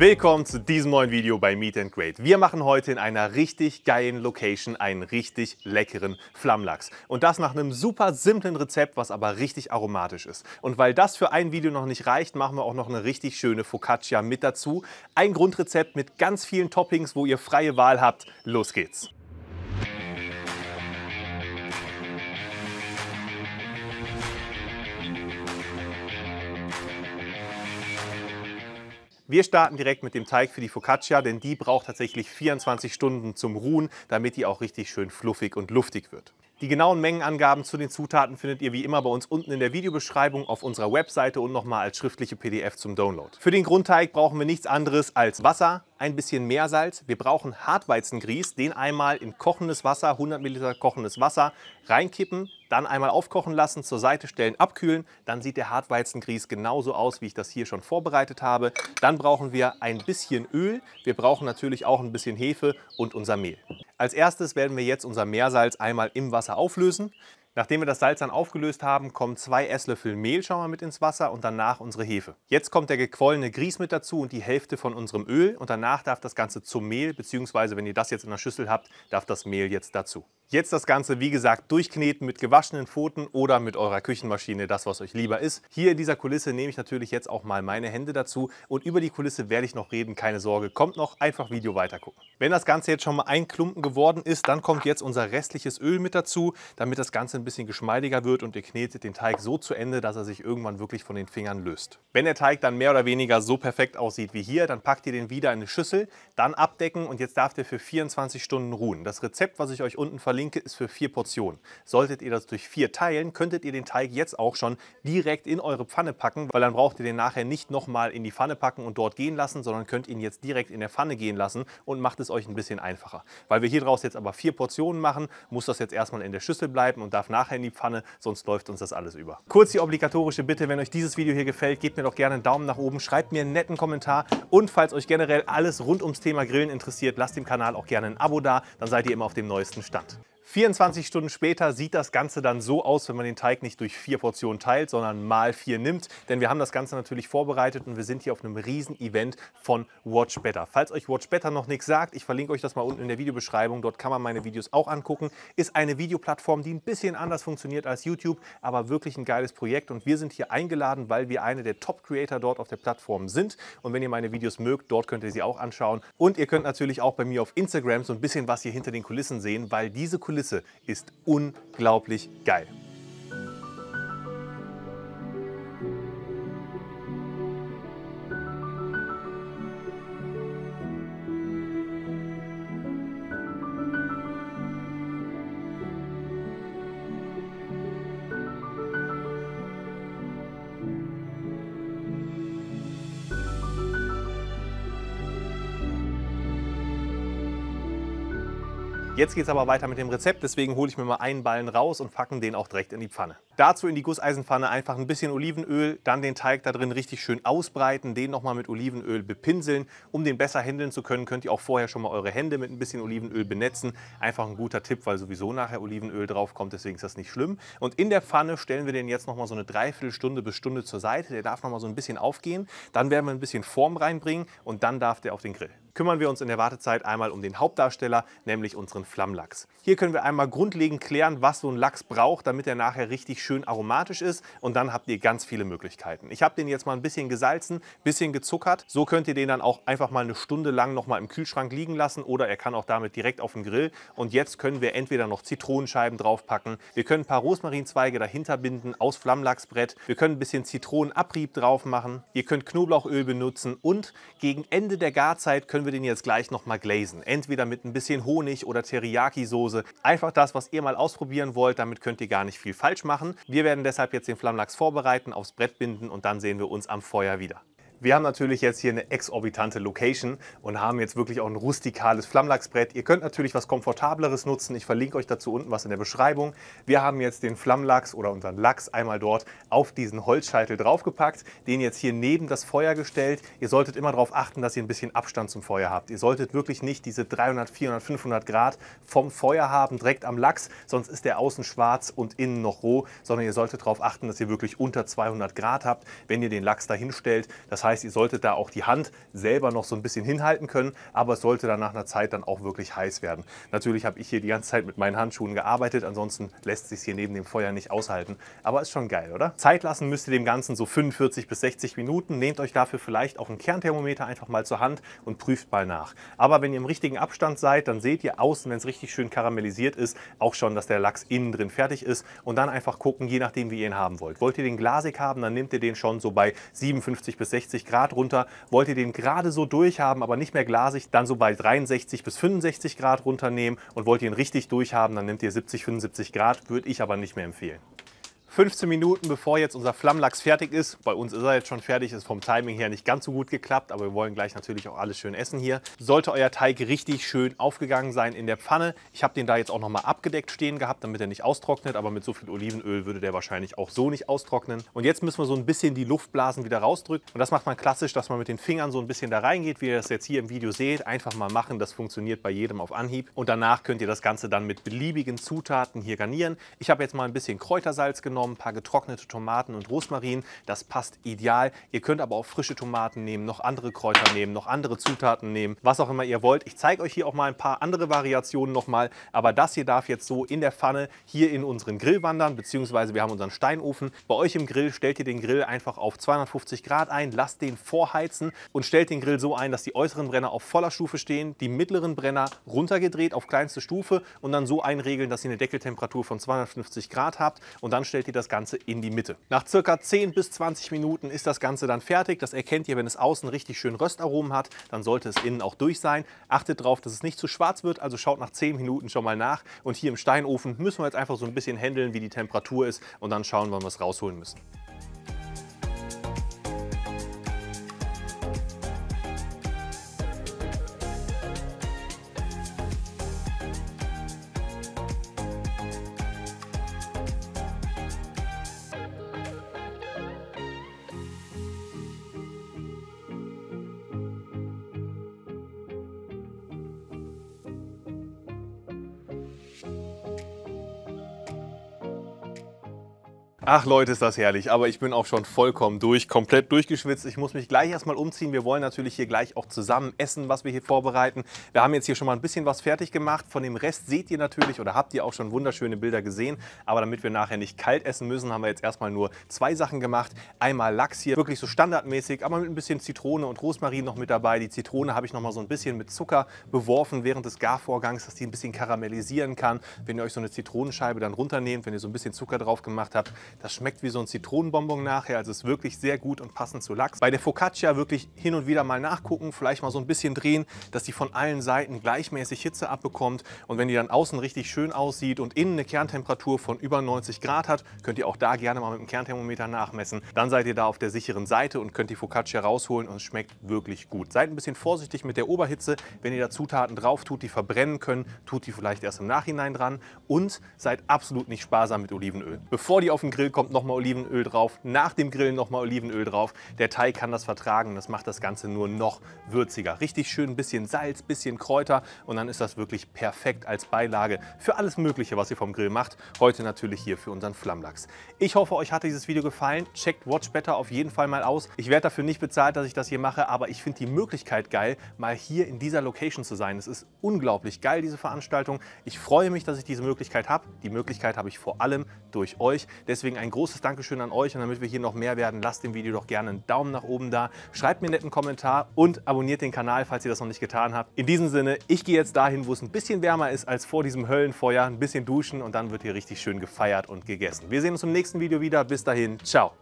Willkommen zu diesem neuen Video bei Meet and Great. Wir machen heute in einer richtig geilen Location einen richtig leckeren Flammlachs. Und das nach einem super simplen Rezept, was aber richtig aromatisch ist. Und weil das für ein Video noch nicht reicht, machen wir auch noch eine richtig schöne Focaccia mit dazu. Ein Grundrezept mit ganz vielen Toppings, wo ihr freie Wahl habt. Los geht's! Wir starten direkt mit dem Teig für die Focaccia, denn die braucht tatsächlich 24 Stunden zum Ruhen, damit die auch richtig schön fluffig und luftig wird. Die genauen Mengenangaben zu den Zutaten findet ihr wie immer bei uns unten in der Videobeschreibung, auf unserer Webseite und nochmal als schriftliche PDF zum Download. Für den Grundteig brauchen wir nichts anderes als Wasser, ein bisschen Meersalz. Wir brauchen Hartweizengrieß, den einmal in kochendes Wasser, 100 ml kochendes Wasser, reinkippen, dann einmal aufkochen lassen, zur Seite stellen, abkühlen. Dann sieht der Hartweizengrieß genauso aus, wie ich das hier schon vorbereitet habe. Dann brauchen wir ein bisschen Öl, wir brauchen natürlich auch ein bisschen Hefe und unser Mehl. Als erstes werden wir jetzt unser Meersalz einmal im Wasser auflösen. Nachdem wir das Salz dann aufgelöst haben, kommen zwei Esslöffel Mehlschauer mit ins Wasser und danach unsere Hefe. Jetzt kommt der gequollene Grieß mit dazu und die Hälfte von unserem Öl und danach darf das Ganze zum Mehl, beziehungsweise wenn ihr das jetzt in der Schüssel habt, darf das Mehl jetzt dazu. Jetzt das Ganze, wie gesagt, durchkneten mit gewaschenen Pfoten oder mit eurer Küchenmaschine, das was euch lieber ist. Hier in dieser Kulisse nehme ich natürlich jetzt auch mal meine Hände dazu und über die Kulisse werde ich noch reden, keine Sorge, kommt noch, einfach Video weitergucken. Wenn das Ganze jetzt schon mal ein Klumpen geworden ist, dann kommt jetzt unser restliches Öl mit dazu, damit das Ganze ein bisschen geschmeidiger wird und ihr knetet den Teig so zu Ende, dass er sich irgendwann wirklich von den Fingern löst. Wenn der Teig dann mehr oder weniger so perfekt aussieht wie hier, dann packt ihr den wieder in eine Schüssel, dann abdecken und jetzt darf der für 24 Stunden ruhen. Das Rezept, was ich euch unten verlinke, ist für vier Portionen. Solltet ihr das durch vier teilen, könntet ihr den Teig jetzt auch schon direkt in eure Pfanne packen, weil dann braucht ihr den nachher nicht nochmal in die Pfanne packen und dort gehen lassen, sondern könnt ihn jetzt direkt in der Pfanne gehen lassen und macht es euch ein bisschen einfacher. Weil wir hier draus jetzt aber vier Portionen machen, muss das jetzt erstmal in der Schüssel bleiben und darf nachher nachher in die Pfanne, sonst läuft uns das alles über. Kurz die obligatorische Bitte, wenn euch dieses Video hier gefällt, gebt mir doch gerne einen Daumen nach oben, schreibt mir einen netten Kommentar und falls euch generell alles rund ums Thema Grillen interessiert, lasst dem Kanal auch gerne ein Abo da, dann seid ihr immer auf dem neuesten Stand. 24 Stunden später sieht das Ganze dann so aus, wenn man den Teig nicht durch vier Portionen teilt, sondern mal vier nimmt. Denn wir haben das Ganze natürlich vorbereitet und wir sind hier auf einem riesen Event von Watch Better. Falls euch Watch Better noch nichts sagt, ich verlinke euch das mal unten in der Videobeschreibung. Dort kann man meine Videos auch angucken. Ist eine Videoplattform, die ein bisschen anders funktioniert als YouTube, aber wirklich ein geiles Projekt. Und wir sind hier eingeladen, weil wir eine der Top-Creator dort auf der Plattform sind. Und wenn ihr meine Videos mögt, dort könnt ihr sie auch anschauen. Und ihr könnt natürlich auch bei mir auf Instagram so ein bisschen was hier hinter den Kulissen sehen, weil diese Kulissen Kulisse ist unglaublich geil. Jetzt geht es aber weiter mit dem Rezept, deswegen hole ich mir mal einen Ballen raus und packen den auch direkt in die Pfanne. Dazu in die Gusseisenpfanne einfach ein bisschen Olivenöl, dann den Teig da drin richtig schön ausbreiten, den nochmal mit Olivenöl bepinseln. Um den besser händeln zu können, könnt ihr auch vorher schon mal eure Hände mit ein bisschen Olivenöl benetzen. Einfach ein guter Tipp, weil sowieso nachher Olivenöl drauf kommt, deswegen ist das nicht schlimm. Und in der Pfanne stellen wir den jetzt nochmal so eine Dreiviertelstunde bis Stunde zur Seite. Der darf nochmal so ein bisschen aufgehen. Dann werden wir ein bisschen Form reinbringen und dann darf der auf den Grill kümmern wir uns in der Wartezeit einmal um den Hauptdarsteller, nämlich unseren Flammlachs. Hier können wir einmal grundlegend klären, was so ein Lachs braucht, damit er nachher richtig schön aromatisch ist und dann habt ihr ganz viele Möglichkeiten. Ich habe den jetzt mal ein bisschen gesalzen, ein bisschen gezuckert. So könnt ihr den dann auch einfach mal eine Stunde lang noch mal im Kühlschrank liegen lassen oder er kann auch damit direkt auf den Grill. Und jetzt können wir entweder noch Zitronenscheiben draufpacken, wir können ein paar Rosmarinzweige dahinter binden aus Flammlachsbrett, wir können ein bisschen Zitronenabrieb drauf machen, ihr könnt Knoblauchöl benutzen und gegen Ende der Garzeit können wir wir den jetzt gleich nochmal glazen. Entweder mit ein bisschen Honig oder Teriyaki-Soße. Einfach das, was ihr mal ausprobieren wollt. Damit könnt ihr gar nicht viel falsch machen. Wir werden deshalb jetzt den Flammlachs vorbereiten, aufs Brett binden und dann sehen wir uns am Feuer wieder. Wir haben natürlich jetzt hier eine exorbitante Location und haben jetzt wirklich auch ein rustikales Flammlachsbrett. Ihr könnt natürlich was Komfortableres nutzen. Ich verlinke euch dazu unten was in der Beschreibung. Wir haben jetzt den Flammlachs oder unseren Lachs einmal dort auf diesen Holzscheitel draufgepackt, den jetzt hier neben das Feuer gestellt. Ihr solltet immer darauf achten, dass ihr ein bisschen Abstand zum Feuer habt. Ihr solltet wirklich nicht diese 300, 400, 500 Grad vom Feuer haben, direkt am Lachs, sonst ist der außen schwarz und innen noch roh, sondern ihr solltet darauf achten, dass ihr wirklich unter 200 Grad habt, wenn ihr den Lachs dahin stellt. Das heißt, heißt, ihr solltet da auch die Hand selber noch so ein bisschen hinhalten können, aber es sollte dann nach einer Zeit dann auch wirklich heiß werden. Natürlich habe ich hier die ganze Zeit mit meinen Handschuhen gearbeitet, ansonsten lässt sich hier neben dem Feuer nicht aushalten. Aber ist schon geil, oder? Zeit lassen müsst ihr dem Ganzen so 45 bis 60 Minuten. Nehmt euch dafür vielleicht auch einen Kernthermometer einfach mal zur Hand und prüft mal nach. Aber wenn ihr im richtigen Abstand seid, dann seht ihr außen, wenn es richtig schön karamellisiert ist, auch schon, dass der Lachs innen drin fertig ist. Und dann einfach gucken, je nachdem, wie ihr ihn haben wollt. Wollt ihr den glasig haben, dann nehmt ihr den schon so bei 57 bis 60 65 Grad runter, wollt ihr den gerade so durchhaben, aber nicht mehr glasig, dann so bei 63 bis 65 Grad runternehmen und wollt ihr ihn richtig durchhaben, dann nehmt ihr 70, 75 Grad, würde ich aber nicht mehr empfehlen. 15 Minuten bevor jetzt unser Flammlachs fertig ist. Bei uns ist er jetzt schon fertig, ist vom Timing her nicht ganz so gut geklappt, aber wir wollen gleich natürlich auch alles schön essen hier. Sollte euer Teig richtig schön aufgegangen sein in der Pfanne. Ich habe den da jetzt auch nochmal abgedeckt stehen gehabt, damit er nicht austrocknet, aber mit so viel Olivenöl würde der wahrscheinlich auch so nicht austrocknen. Und jetzt müssen wir so ein bisschen die Luftblasen wieder rausdrücken. Und das macht man klassisch, dass man mit den Fingern so ein bisschen da reingeht, wie ihr das jetzt hier im Video seht. Einfach mal machen, das funktioniert bei jedem auf Anhieb. Und danach könnt ihr das Ganze dann mit beliebigen Zutaten hier garnieren. Ich habe jetzt mal ein bisschen Kräutersalz genommen genommen, ein paar getrocknete Tomaten und Rosmarin. Das passt ideal. Ihr könnt aber auch frische Tomaten nehmen, noch andere Kräuter nehmen, noch andere Zutaten nehmen, was auch immer ihr wollt. Ich zeige euch hier auch mal ein paar andere Variationen nochmal. Aber das hier darf jetzt so in der Pfanne hier in unseren Grill wandern, beziehungsweise wir haben unseren Steinofen. Bei euch im Grill stellt ihr den Grill einfach auf 250 Grad ein, lasst den vorheizen und stellt den Grill so ein, dass die äußeren Brenner auf voller Stufe stehen, die mittleren Brenner runtergedreht auf kleinste Stufe und dann so einregeln, dass ihr eine Deckeltemperatur von 250 Grad habt und dann stellt ihr das das Ganze in die Mitte. Nach circa 10 bis 20 Minuten ist das Ganze dann fertig. Das erkennt ihr, wenn es außen richtig schön Röstaromen hat, dann sollte es innen auch durch sein. Achtet darauf, dass es nicht zu schwarz wird, also schaut nach 10 Minuten schon mal nach. Und hier im Steinofen müssen wir jetzt einfach so ein bisschen händeln, wie die Temperatur ist und dann schauen, wann wir es rausholen müssen. Ach Leute, ist das herrlich. Aber ich bin auch schon vollkommen durch, komplett durchgeschwitzt. Ich muss mich gleich erstmal umziehen. Wir wollen natürlich hier gleich auch zusammen essen, was wir hier vorbereiten. Wir haben jetzt hier schon mal ein bisschen was fertig gemacht. Von dem Rest seht ihr natürlich oder habt ihr auch schon wunderschöne Bilder gesehen. Aber damit wir nachher nicht kalt essen müssen, haben wir jetzt erstmal nur zwei Sachen gemacht. Einmal Lachs hier, wirklich so standardmäßig, aber mit ein bisschen Zitrone und Rosmarin noch mit dabei. Die Zitrone habe ich noch mal so ein bisschen mit Zucker beworfen während des Garvorgangs, dass die ein bisschen karamellisieren kann. Wenn ihr euch so eine Zitronenscheibe dann runternehmt, wenn ihr so ein bisschen Zucker drauf gemacht habt, das schmeckt wie so ein Zitronenbonbon nachher, also ist wirklich sehr gut und passend zu Lachs. Bei der Focaccia wirklich hin und wieder mal nachgucken, vielleicht mal so ein bisschen drehen, dass die von allen Seiten gleichmäßig Hitze abbekommt. Und wenn die dann außen richtig schön aussieht und innen eine Kerntemperatur von über 90 Grad hat, könnt ihr auch da gerne mal mit dem Kernthermometer nachmessen. Dann seid ihr da auf der sicheren Seite und könnt die Focaccia rausholen und es schmeckt wirklich gut. Seid ein bisschen vorsichtig mit der Oberhitze. Wenn ihr da Zutaten drauf tut, die verbrennen können, tut die vielleicht erst im Nachhinein dran. Und seid absolut nicht sparsam mit Olivenöl. Bevor die auf den Grill kommt nochmal Olivenöl drauf, nach dem Grillen nochmal Olivenöl drauf. Der Teig kann das vertragen, das macht das Ganze nur noch würziger. Richtig schön ein bisschen Salz, bisschen Kräuter und dann ist das wirklich perfekt als Beilage für alles Mögliche, was ihr vom Grill macht. Heute natürlich hier für unseren Flammlachs. Ich hoffe, euch hat dieses Video gefallen. Checkt Watch Better auf jeden Fall mal aus. Ich werde dafür nicht bezahlt, dass ich das hier mache, aber ich finde die Möglichkeit geil, mal hier in dieser Location zu sein. Es ist unglaublich geil, diese Veranstaltung. Ich freue mich, dass ich diese Möglichkeit habe. Die Möglichkeit habe ich vor allem durch euch. Deswegen Deswegen ein großes Dankeschön an euch und damit wir hier noch mehr werden, lasst dem Video doch gerne einen Daumen nach oben da, schreibt mir einen netten Kommentar und abonniert den Kanal, falls ihr das noch nicht getan habt. In diesem Sinne, ich gehe jetzt dahin, wo es ein bisschen wärmer ist als vor diesem Höllenfeuer, ein bisschen duschen und dann wird hier richtig schön gefeiert und gegessen. Wir sehen uns im nächsten Video wieder. Bis dahin, ciao.